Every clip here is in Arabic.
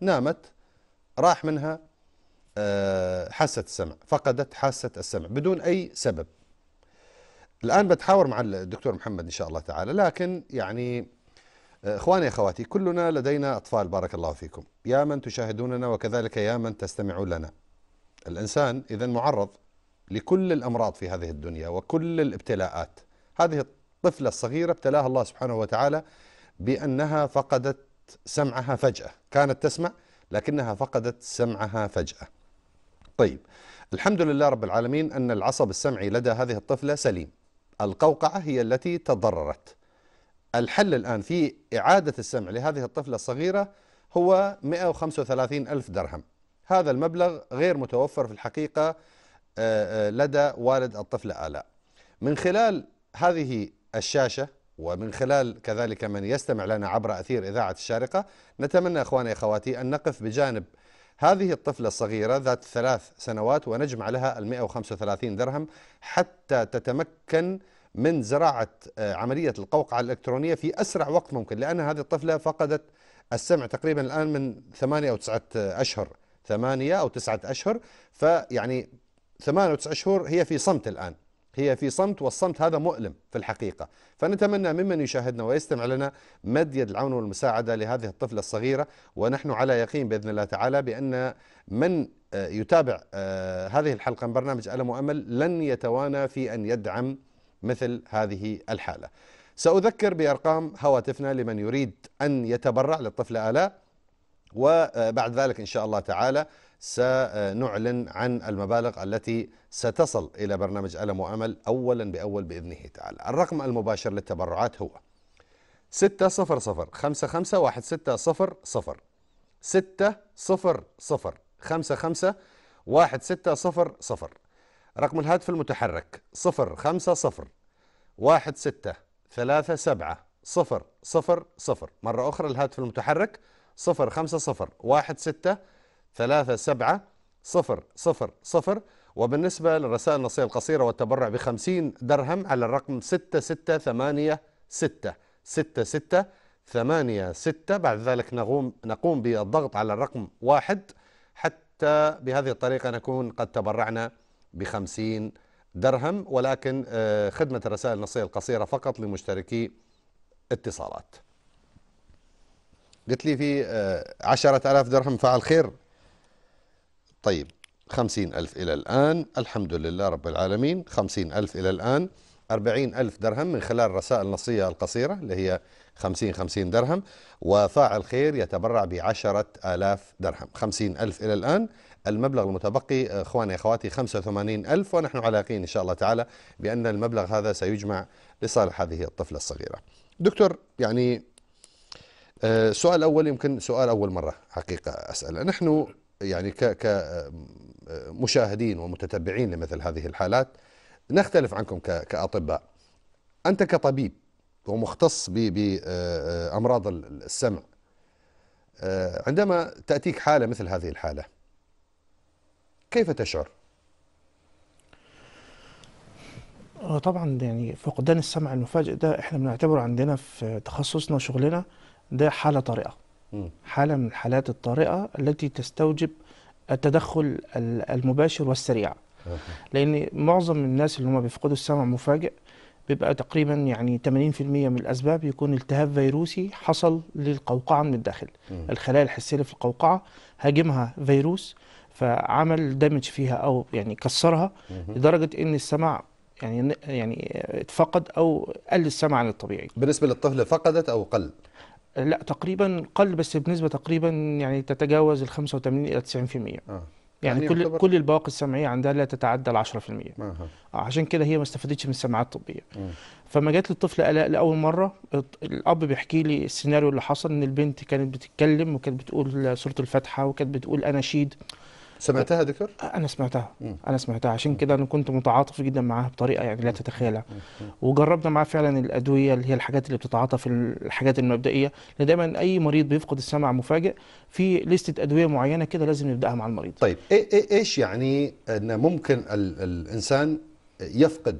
نامت راح منها آه، حاسة السمع فقدت حاسة السمع بدون أي سبب الآن بتحاور مع الدكتور محمد إن شاء الله تعالى لكن يعني آه، إخواني أخواتي كلنا لدينا أطفال بارك الله فيكم يا من تشاهدوننا وكذلك يا من تستمعون لنا الإنسان إذا معرض لكل الأمراض في هذه الدنيا وكل الابتلاءات هذه الطفلة الصغيرة ابتلاها الله سبحانه وتعالى بأنها فقدت سمعها فجأة كانت تسمع لكنها فقدت سمعها فجأة طيب الحمد لله رب العالمين أن العصب السمعي لدى هذه الطفلة سليم القوقعة هي التي تضررت الحل الآن في إعادة السمع لهذه الطفلة الصغيرة هو 135 ألف درهم هذا المبلغ غير متوفر في الحقيقة آه، آه، لدى والد الطفلة آلاء من خلال هذه الشاشة ومن خلال كذلك من يستمع لنا عبر أثير إذاعة الشارقة نتمنى أخواني أخواتي أن نقف بجانب هذه الطفلة الصغيرة ذات الثلاث سنوات ونجمع لها ال 135 درهم حتى تتمكن من زراعة آه، عملية القوقعة الإلكترونية في أسرع وقت ممكن لأن هذه الطفلة فقدت السمع تقريبا الآن من ثمانية أو تسعة آه، أشهر ثمانية أو تسعة أشهر فيعني ثمانية أو تسعة أشهر هي في صمت الآن هي في صمت والصمت هذا مؤلم في الحقيقة فنتمنى ممن يشاهدنا ويستمع لنا مد يد العون والمساعدة لهذه الطفلة الصغيرة ونحن على يقين بإذن الله تعالى بأن من آه، يتابع آه، هذه الحلقة من برنامج ألم وأمل لن يتوانى في أن يدعم مثل هذه الحالة سأذكر بأرقام هواتفنا لمن يريد أن يتبرع للطفلة آلاء وبعد ذلك إن شاء الله تعالى سنعلن عن المبالغ التي ستصل إلى برنامج ألم وأمل أولا بأول بإذنه تعالى الرقم المباشر للتبرعات هو 600-55-1600 600-55-1600 رقم الهاتف المتحرك 050 16 37 000 مرة أخرى الهاتف المتحرك 050 16 ثلاثة سبعة صفر صفر صفر وبالنسبة للرسائل النصية القصيرة والتبرع بخمسين درهم على الرقم ستة ستة ثمانية ستة ستة ستة ثمانية ستة بعد ذلك نقوم, نقوم بالضغط على الرقم واحد حتى بهذه الطريقة نكون قد تبرعنا بخمسين درهم ولكن آه، خدمة الرسائل النصية القصيرة فقط لمشتركي اتصالات قلت لي في آه، عشرة ألاف درهم فعل خير طيب خمسين ألف إلى الآن الحمد لله رب العالمين خمسين ألف إلى الآن أربعين ألف درهم من خلال رسائل نصية القصيرة اللي هي خمسين خمسين درهم وفاعل خير يتبرع بعشرة آلاف درهم خمسين ألف إلى الآن المبلغ المتبقي اخواني اخواتي وثمانين الف ونحن على يقين ان شاء الله تعالى بان المبلغ هذا سيجمع لصالح هذه الطفله الصغيره. دكتور يعني آه، سؤال اول يمكن سؤال اول مره حقيقه اساله، نحن يعني كمشاهدين ومتتبعين لمثل هذه الحالات نختلف عنكم كأطباء أنت كطبيب ومختص بأمراض آه، السمع آه، عندما تأتيك حالة مثل هذه الحالة كيف تشعر؟ آه، طبعا يعني فقدان السمع المفاجئ ده احنا بنعتبره عندنا في تخصصنا وشغلنا ده حالة طارئة حالة من الحالات الطارئة التي تستوجب التدخل المباشر والسريع لأن معظم الناس اللي هم بيفقدوا السمع مفاجئ بيبقى تقريبا يعني 80% من الأسباب يكون التهاب فيروسي حصل للقوقعة من الداخل الخلايا الحسية اللي في القوقعة هاجمها فيروس فعمل دامج فيها أو يعني كسرها لدرجة أن السمع يعني يعني اتفقد أو قل السمع عن الطبيعي بالنسبة للطفل فقدت أو قل لا تقريبا قل بس بنسبه تقريبا يعني تتجاوز ال 85 الى 90% آه. يعني, يعني كل كل البواقي السمعيه عندها لا تتعدى ال 10% آه. عشان كده هي ما استفادتش من السماعات الطبيه آه. فما جات للطفل قلق لاول مره الاب بيحكي لي السيناريو اللي حصل ان البنت كانت بتتكلم وكانت بتقول سوره الفاتحه وكانت بتقول اناشيد سمعتها دكتور؟ انا سمعتها مم. انا سمعتها عشان كده انا كنت متعاطف جدا معاها بطريقه يعني لا تتخيلها وجربنا معاه فعلا الادويه اللي هي الحاجات اللي بتتعاطف الحاجات المبدئيه لان دايما اي مريض بيفقد السمع مفاجئ في لستة ادويه معينه كده لازم نبداها مع المريض طيب إيه-, إيه-, ايش يعني ان ممكن الانسان يفقد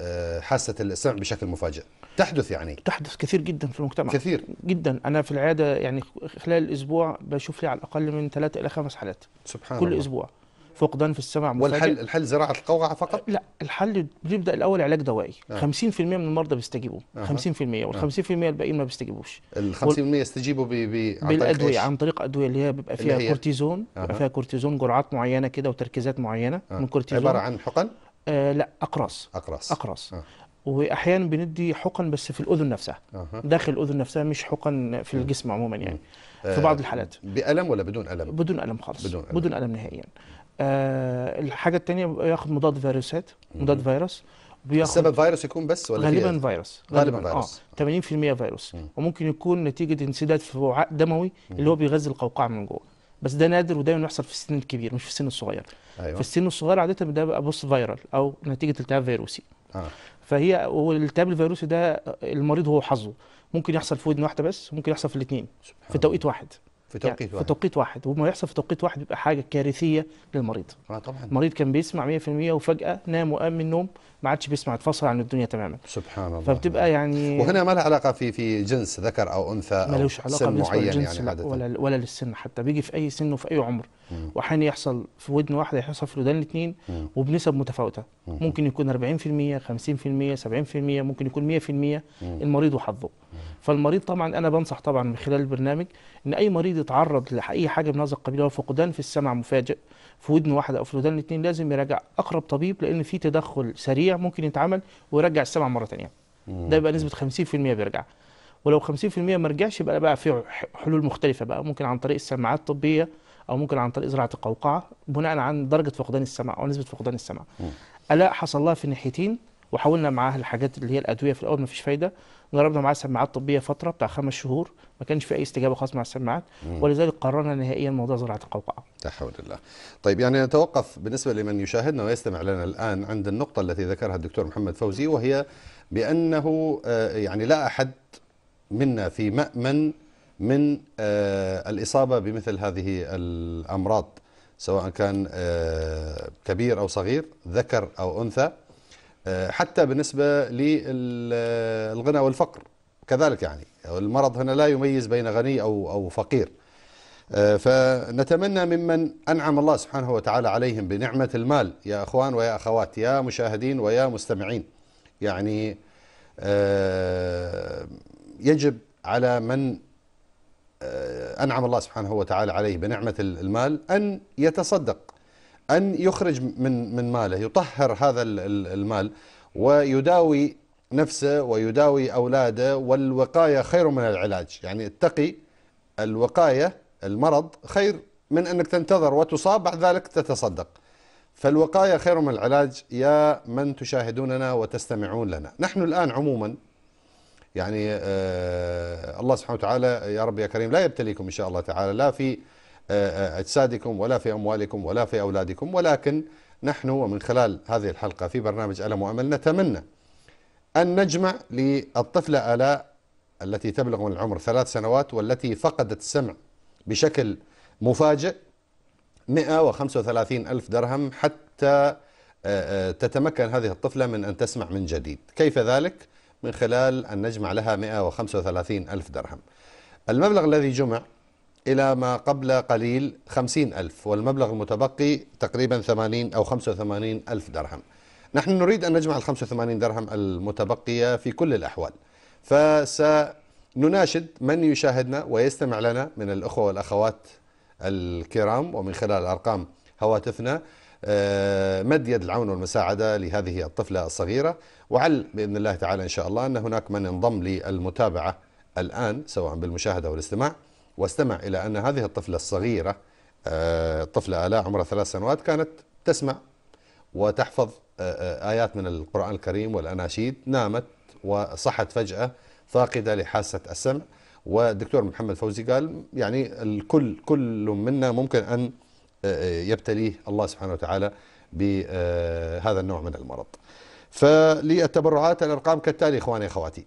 آه، حاسه السمع بشكل مفاجئ؟ تحدث يعني تحدث كثير جدا في المجتمع كثير جدا انا في العاده يعني خلال الاسبوع بشوف لي على الاقل من ثلاثة الى خمس حالات سبحان كل الله. اسبوع فقدان في السمع مفاجئ والحل الحل زراعه القوقعه فقط؟ لا الحل بيبدا الاول علاج دوائي آه. 50% من المرضى بيستجيبوا آه. 50% وال 50% الباقيين ما بيستجيبوش ال 50% وال... يستجيبوا ب... ب... عن بالادويه طريق عن طريق ادويه اللي هي بيبقى فيها هي... كورتيزون آه. بيبقى فيها كورتيزون جرعات معينه كده وتركيزات معينه آه. من كورتيزون عباره عن حقن؟ آه لا اقراص اقراص اقراص آه. واحيانا بندي حقن بس في الاذن نفسها أه. داخل الاذن نفسها مش حقن في الجسم عموما يعني أه. في بعض آه، الحالات بالم ولا بدون الم بدون الم خالص بدون الم, بدون ألم نهائيا آه الحاجه الثانيه بياخد مضاد فيروسات مضاد فيروس بياخد السبب فيروس يكون بس ولا غالبا إيه؟ فيروس غالبا فيروس اه 80% فيروس مم. وممكن يكون نتيجه انسداد في وعاء دموي مم. اللي هو بيغذي القوقعه من جوه بس ده نادر ودايما يحصل في السن الكبير مش في السن الصغير أيوة. في السن الصغير عاده ده بيبقى بص فيرال او نتيجه التهاب فيروسي آه. فهي والالتهاب الفيروسي ده المريض هو حظه ممكن يحصل في ودن واحده بس ممكن يحصل في الاثنين في توقيت واحد في يعني توقيت يعني واحد في توقيت واحد وما يحصل في توقيت واحد بيبقى حاجه كارثيه للمريض آه طبعا المريض كان بيسمع 100% وفجاه نام وقام من النوم ما عادش بيسمع اتفصل عن الدنيا تماما سبحان الله فبتبقى يعني وهنا ما لها علاقه في في جنس ذكر او انثى ما لهوش علاقه سن معين يعني عادة. ولا ولا للسن حتى بيجي في اي سن وفي اي عمر واحيانا يحصل في ودن واحده يحصل في الودان الاثنين وبنسب متفاوته مم. ممكن يكون 40% 50% 70% ممكن يكون 100% المريض وحظه فالمريض طبعا انا بنصح طبعا من خلال البرنامج ان اي مريض يتعرض لاي حاجه من هذا القبيل هو فقدان في السمع مفاجئ في ودن واحده او في ودان الاثنين لازم يراجع اقرب طبيب لان في تدخل سريع ممكن يتعمل ويرجع السمع مره ثانيه ده يبقى نسبه 50% بيرجع ولو 50% ما رجعش يبقى بقى في حلول مختلفه بقى ممكن عن طريق السماعات الطبيه او ممكن عن طريق زراعه القوقعه بناء عن درجه فقدان السمع او نسبه فقدان السمع الاء حصل لها في الناحيتين وحاولنا معاه الحاجات اللي هي الادويه في الاول ما فيش فايده جربنا معاه سماعات طبيه فتره بتاع خمس شهور ما كانش في اي استجابه خاصه مع السماعات ولذلك قررنا نهائيا موضوع زراعه القوقعه. لا حول الله. طيب يعني نتوقف بالنسبه لمن يشاهدنا ويستمع لنا الان عند النقطه التي ذكرها الدكتور محمد فوزي وهي بانه آه، يعني لا احد منا في مامن من آه، الاصابه بمثل هذه الامراض سواء كان آه، كبير او صغير ذكر او انثى. آه، حتى بالنسبة للغنى والفقر كذلك يعني المرض هنا لا يميز بين غني أو, أو فقير آه، فنتمنى ممن أنعم الله سبحانه وتعالى عليهم بنعمة المال يا أخوان ويا أخوات يا مشاهدين ويا مستمعين يعني آه، يجب على من أنعم الله سبحانه وتعالى عليه بنعمة المال أن يتصدق أن يخرج من من ماله يطهر هذا المال ويداوي نفسه ويداوي أولاده والوقاية خير من العلاج يعني اتقي الوقاية المرض خير من أنك تنتظر وتصاب بعد ذلك تتصدق فالوقاية خير من العلاج يا من تشاهدوننا وتستمعون لنا نحن الآن عموما يعني آه الله سبحانه وتعالى يا رب يا كريم لا يبتليكم إن شاء الله تعالى لا في أجسادكم ولا في أموالكم ولا في أولادكم ولكن نحن ومن خلال هذه الحلقة في برنامج ألم وأمل نتمنى أن نجمع للطفلة آلاء التي تبلغ من العمر ثلاث سنوات والتي فقدت السمع بشكل مفاجئ 135 ألف درهم حتى آه، آه، تتمكن هذه الطفلة من أن تسمع من جديد كيف ذلك؟ من خلال أن نجمع لها 135 ألف درهم المبلغ الذي جمع إلى ما قبل قليل خمسين ألف والمبلغ المتبقي تقريبا ثمانين أو خمسة وثمانين ألف درهم نحن نريد أن نجمع الخمسة وثمانين درهم المتبقية في كل الأحوال فسنناشد من يشاهدنا ويستمع لنا من الأخوة والأخوات الكرام ومن خلال أرقام هواتفنا آه، مد يد العون والمساعدة لهذه الطفلة الصغيرة وعل بإذن الله تعالى إن شاء الله أن هناك من انضم للمتابعة الآن سواء بالمشاهدة والاستماع واستمع إلى أن هذه الطفلة الصغيرة آه، طفلة آلاء عمرها ثلاث سنوات كانت تسمع وتحفظ آه، آه، آيات من القرآن الكريم والأناشيد نامت وصحت فجأة فاقدة لحاسة السمع والدكتور محمد فوزي قال يعني الكل كل منا ممكن أن يبتليه الله سبحانه وتعالى بهذا النوع من المرض فللتبرعات الأرقام كالتالي إخواني أخواتي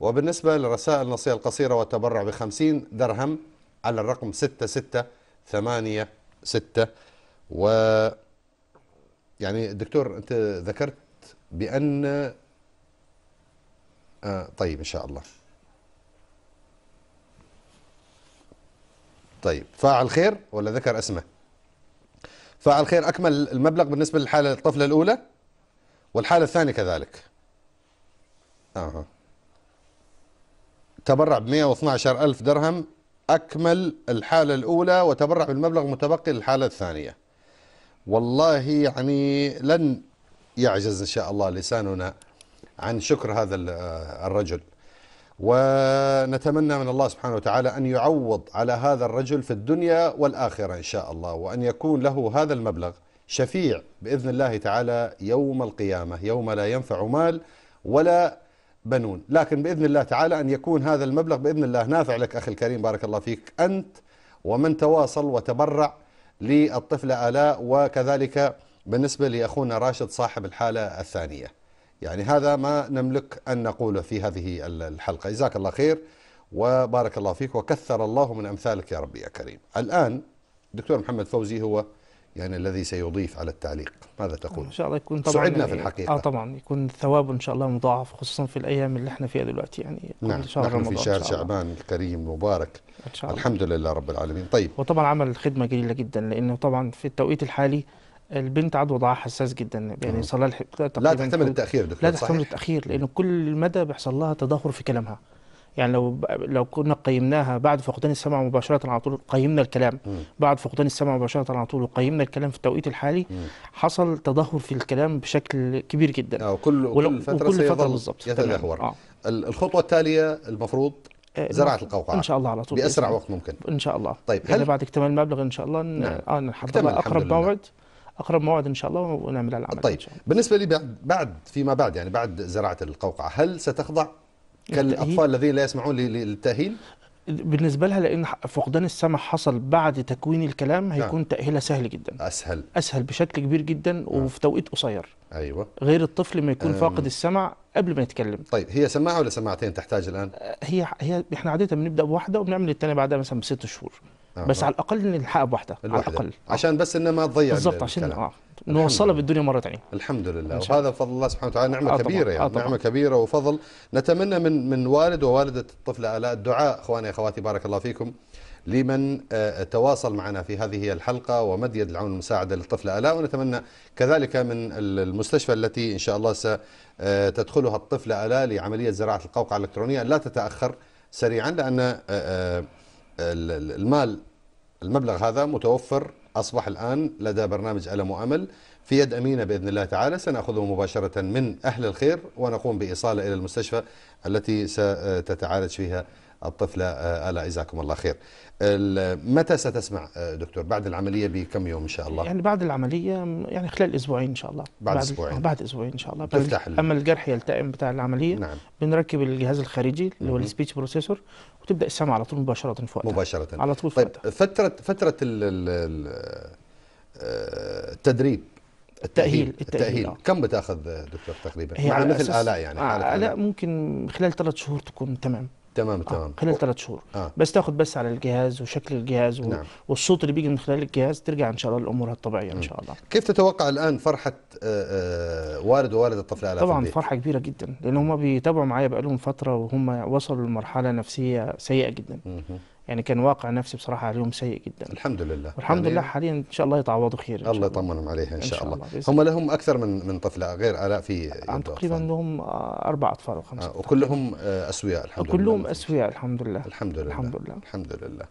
وبالنسبة لرسائل النصية القصيرة والتبرع ب 50 درهم على الرقم 6686 و يعني الدكتور أنت ذكرت بأن آه طيب إن شاء الله طيب فاعل خير ولا ذكر اسمه فاعل خير أكمل المبلغ بالنسبة للحالة الطفلة الأولى والحالة الثانية كذلك أها تبرع ب 112 ألف درهم أكمل الحالة الأولى وتبرع بالمبلغ المتبقي للحالة الثانية والله يعني لن يعجز إن شاء الله لساننا عن شكر هذا آه، الرجل ونتمنى من الله سبحانه وتعالى أن يعوض على هذا الرجل في الدنيا والآخرة إن شاء الله وأن يكون له هذا المبلغ شفيع بإذن الله تعالى يوم القيامة يوم لا ينفع مال ولا بنون لكن بإذن الله تعالى أن يكون هذا المبلغ بإذن الله نافع لك أخي الكريم بارك الله فيك أنت ومن تواصل وتبرع للطفلة آلاء وكذلك بالنسبة لأخونا راشد صاحب الحالة الثانية يعني هذا ما نملك أن نقوله في هذه الحلقة جزاك الله خير وبارك الله فيك وكثر الله من أمثالك يا ربي يا كريم الآن دكتور محمد فوزي هو يعني الذي سيضيف على التعليق ماذا تقول ان شاء الله يكون طبعا سعدنا في يعني- الحقيقه اه طبعا يكون ثواب ان شاء الله مضاعف خصوصا في الايام اللي احنا فيها دلوقتي يعني نعم شهر نحن في شهر شعبان الكريم المبارك إن شاء الله. الحمد لله رب العالمين طيب وطبعا عمل خدمه جليله جدا لانه طبعا في التوقيت الحالي البنت عاد وضعها حساس جدا يعني صار لها لا تحتمل التاخير دكتور لا تحتمل التاخير لانه كل مدى بيحصل لها تدهور في كلامها يعني لو لو كنا قيمناها بعد فقدان السمع مباشره على طول قيمنا الكلام م. بعد فقدان السمع مباشره على طول وقيمنا الكلام في التوقيت الحالي م. حصل تدهور في الكلام بشكل كبير جدا أو آه، كل ولو كل فتره, وكل فترة بالظبط يتدهور آه. الخطوه التاليه المفروض آه، زراعه القوقعه ان شاء الله على طول باسرع وقت ممكن ان شاء الله طيب هل بعد اكتمال المبلغ ان شاء الله نعم. آه نحضر اقرب موعد اقرب موعد ان شاء الله ونعمل العمل طيب بالنسبه لي بعد فيما بعد يعني بعد زراعه القوقعه هل ستخضع كالأطفال الذين لا يسمعون للتأهيل بالنسبه لها لان فقدان السمع حصل بعد تكوين الكلام نعم. هيكون نعم. تاهيلها سهل جدا اسهل اسهل بشكل كبير جدا نعم. وفي توقيت قصير ايوه غير الطفل ما يكون أم. فاقد السمع قبل ما يتكلم طيب هي سماعه ولا سماعتين تحتاج الان آه، هي هي احنا عاده بنبدا بواحده وبنعمل الثانيه بعدها مثلا بست شهور آه. بس على الاقل نلحقها بواحده على الاقل عشان بس انه ما تضيع بالضبط عشان آه. نوصلها بالدنيا مره ثانيه الحمد لله وهذا فضل الله سبحانه وتعالى نعمه آه كبيره يعني آه نعمه كبيره وفضل نتمنى من من والد ووالده الطفله الاء الدعاء اخواني اخواتي بارك الله فيكم لمن آه، تواصل معنا في هذه الحلقة ومديد العون المساعدة للطفلة ألاء ونتمنى كذلك من المستشفى التي إن شاء الله ستدخلها آه، الطفلة ألاء لعملية زراعة القوقعة الإلكترونية لا تتأخر سريعا لأن آه، المال المبلغ هذا متوفر أصبح الآن لدى برنامج ألم وأمل في يد أمينة بإذن الله تعالى سنأخذه مباشرة من أهل الخير ونقوم بإيصاله إلى المستشفى التي ستتعالج فيها الطفلة آه، ألا جزاكم الله خير متى ستسمع آه، دكتور بعد العملية بكم يوم إن شاء الله يعني بعد العملية يعني خلال أسبوعين إن شاء الله بعد, بعد أسبوعين بعد أسبوعين إن شاء الله تفتح أما الجرح يلتئم بتاع العملية نعم. بنركب الجهاز الخارجي اللي هو السبيتش بروسيسور وتبدأ السمع على طول مباشرة في وقتها مباشرة على طول في طيب وقتها. فترة فترة آه، التدريب التأهيل التأهيل, التأهيل. التأهيل. كم بتاخذ دكتور تقريبا؟ مع مثل آلاء يعني آلاء ممكن خلال ثلاث شهور تكون تمام تمام آه تمام خلال ثلاث شهور آه. بس تاخد بس على الجهاز وشكل الجهاز و... نعم. والصوت اللي بيجي من خلال الجهاز ترجع ان شاء الله لامورها الطبيعيه ان شاء الله كيف تتوقع الان فرحه آه، آه، والد ووالده الطفل على طبعا فرحه كبيره جدا لان هم بيتابعوا معايا بقالهم فتره وهم وصلوا لمرحله نفسيه سيئه جدا مم. يعني كان واقع نفسي بصراحه عليهم سيء جدا الحمد لله والحمد يعني لله حاليا ان شاء الله يتعوضوا خير الله يطمنهم عليها ان شاء, إن شاء الله, الله. هم لهم اكثر من من طفله غير الاء في عن تقريبا لهم آه، اربع اطفال او آه وكلهم آه، اسوياء الحمد لله كلهم اسوياء الحمد لله الحمد لله الحمد لله الحمد لله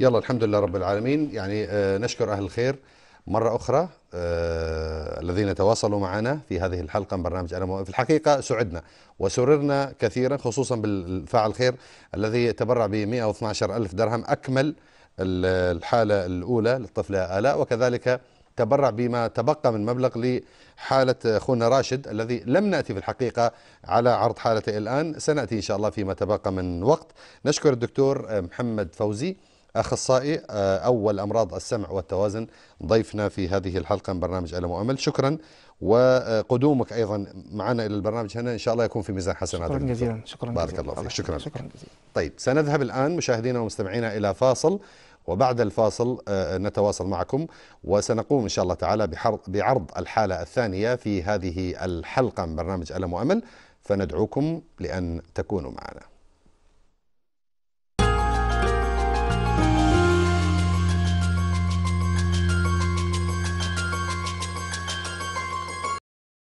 يلا الحمد لله رب العالمين يعني آه، نشكر اهل الخير مرة أخرى آه الذين تواصلوا معنا في هذه الحلقة من برنامج أنا في الحقيقة سعدنا وسررنا كثيرا خصوصا بالفاعل الخير الذي تبرع ب 112 ألف درهم أكمل الحالة الأولى للطفلة آلاء وكذلك تبرع بما تبقى من مبلغ لحالة أخونا راشد الذي لم نأتي في الحقيقة على عرض حالته الآن سنأتي إن شاء الله فيما تبقى من وقت نشكر الدكتور محمد فوزي أخصائي آه، أول أمراض السمع والتوازن ضيفنا في هذه الحلقة من برنامج ألم وأمل شكرا وقدومك أيضا معنا إلى البرنامج هنا إن شاء الله يكون في ميزان حسنات شكرا جزيلا شكرا بارك الله فيك شكرا شكرا جزيلا طيب سنذهب الآن مشاهدينا ومستمعينا إلى فاصل وبعد الفاصل آه، نتواصل معكم وسنقوم إن شاء الله تعالى بعرض الحالة الثانية في هذه الحلقة من برنامج ألم وأمل فندعوكم لأن تكونوا معنا